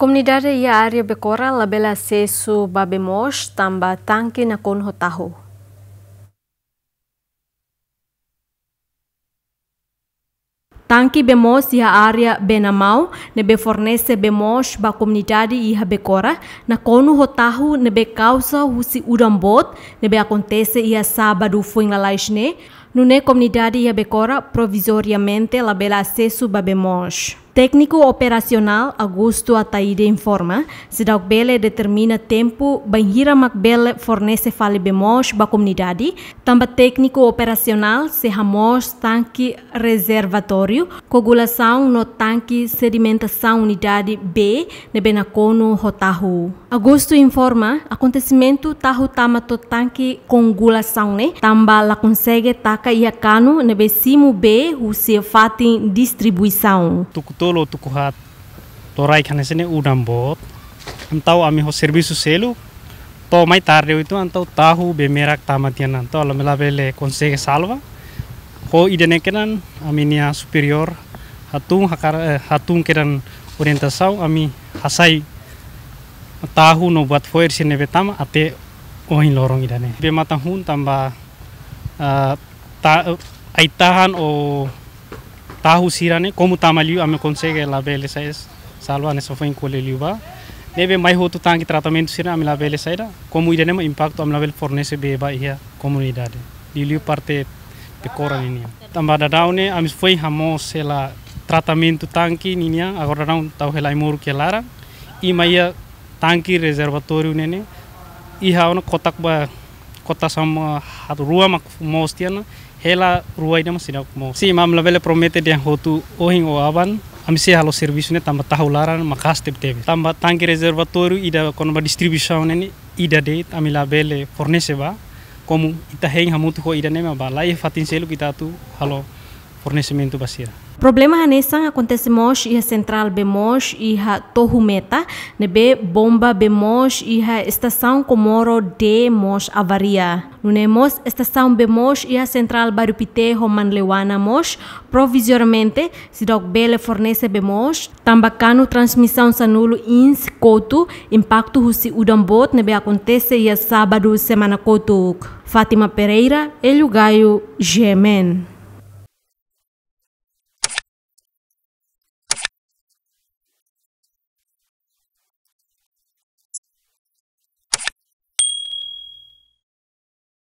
Comunidade ia área becora labela acesso babemos tamba tanque na konho Tanque Bemos e a área Benamau, nebe fornece Bemos ba comunidade e Rabecora, na conu rotarro nebe causa husi urambot, nebe acontece e a sábado foi em nune comunidade e becora provisoriamente labela acesso Babemos. Bemos. Técnico operacional Augusto Ataide informa, Sidauk Bele determina tempo banhira Macbele fornece fale bemos ba comunidade, tamba técnico operacional se ramos tanque reservatório, coagulação no tanque sedimentação unidade B, Benacono rotahu. Augusto informa, acontecimento tahu tamato tanque coagulação ne, né? tamba la consegue taca iacano nebesimu B, o se fatin distribuição. to lo tuku hat torai khane sene udam bot antau ami ho servisu selu to mai tar itu antau tahu be merak tamatian antau ala mela bele konsege salva ho idene kenan aminia superior hatung hakar eh, hatung kenan orientasau ami hasai tahu no buat foir sini betam ate ohin lorong idane be matahun tambah eh, uh, ta, eh, aitahan o tahu sirane komu tamaliu ame konsege labele sais salwa ne sofoin koleliu ba nebe mai hotu tangi tratamento sirane ame labele saida komu idane ma impacto ame label fornese be ba ia komunidade liliu parte pekora ini tamba da daune ame foi hamo sela tratamento tanki ninia agora daun tau helai muru Ima e tangki tanki reservatório nene iha hau kotak ba kota sama rua mak mostiana hela rua ina masina mo si mam labele promete dia hotu ohing o aban amsi halo servisnya tambah tahu laran makas tep tep tambah tangki reservatoru ida konba distribution ini ida date ami labele fornese ba komu ita heng hamutu ko ida nema ba lai e fatin selu kita tu halo fornecimento basira. Problema hanesan acontece mos e a central bemos e a torrumeta, nebe bomba bemos e a estação comoro de mos avaria. Nunemos estação bemos e a central barupite roman lewana mos, provisoriamente, se doc bele fornece bemos, tambacano transmissão sanulo ins coto, impacto husi udambot nebe acontece e a sábado semana cotuk. Fátima Pereira, Elio Gaio, Gemen.